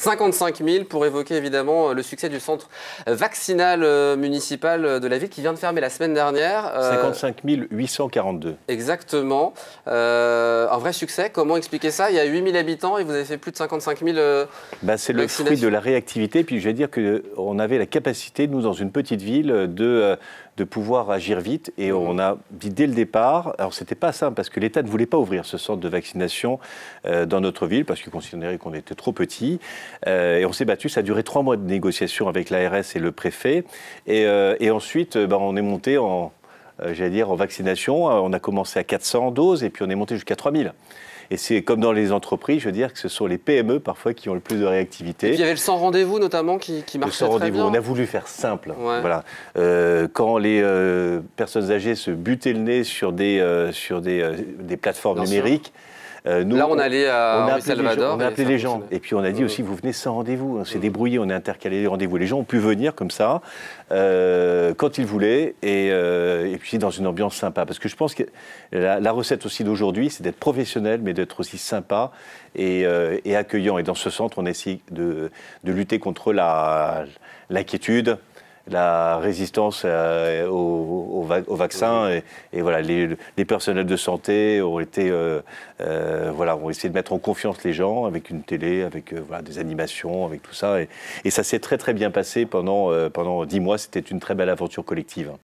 55 000 pour évoquer évidemment euh, le succès du centre vaccinal euh, municipal euh, de la ville qui vient de fermer la semaine dernière. 55 842. Exactement. un vrai succès. Comment expliquer ça Il y a 8 000 habitants et vous avez fait plus de 55 000 bah, C'est le fruit de la réactivité. Puis je vais dire qu'on avait la capacité, nous, dans une petite ville, de, de pouvoir agir vite. Et mmh. on a dit dès le départ, alors c'était pas simple parce que l'État ne voulait pas ouvrir ce centre de vaccination dans notre ville parce qu'il considérait qu'on était trop petit. Euh, et on s'est battu. Ça a duré trois mois de négociations avec l'ARS et le préfet. Et, euh, ensuite, euh, ben, on est monté en, dire, en vaccination. On a commencé à 400 doses et puis on est monté jusqu'à 3000. Et c'est comme dans les entreprises, je veux dire que ce sont les PME parfois qui ont le plus de réactivité. il y avait le sans rendez-vous notamment qui, qui marchait le sans rendez-vous, on a voulu faire simple. Voilà. quand les personnes âgées se butaient le nez sur des, sur des, des plateformes numériques, euh, Là, on, allait à Salvador. on a appelé les gens. Et puis, on a dit aussi, vous venez sans rendez-vous. On hein, s'est débrouillé, on a intercalé les rendez-vous. Les gens ont pu venir comme ça, euh, quand ils voulaient, euh, et, puis dans une ambiance sympa. Parce que je pense que la, recette aussi d'aujourd'hui, c'est d'être professionnel, mais d'être aussi sympa et, accueillant. Et dans ce centre, on essaie de, de lutter contre la, l'inquiétude, la résistance aux au vaccin. Et, voilà, les, personnels de santé ont été, euh, euh, voilà, ont essayé de mettre en confiance les gens avec une télé, avec euh, voilà, des animations, avec tout ça. Et, et ça s'est très très bien passé pendant pendant dix mois. C'était une très belle aventure collective.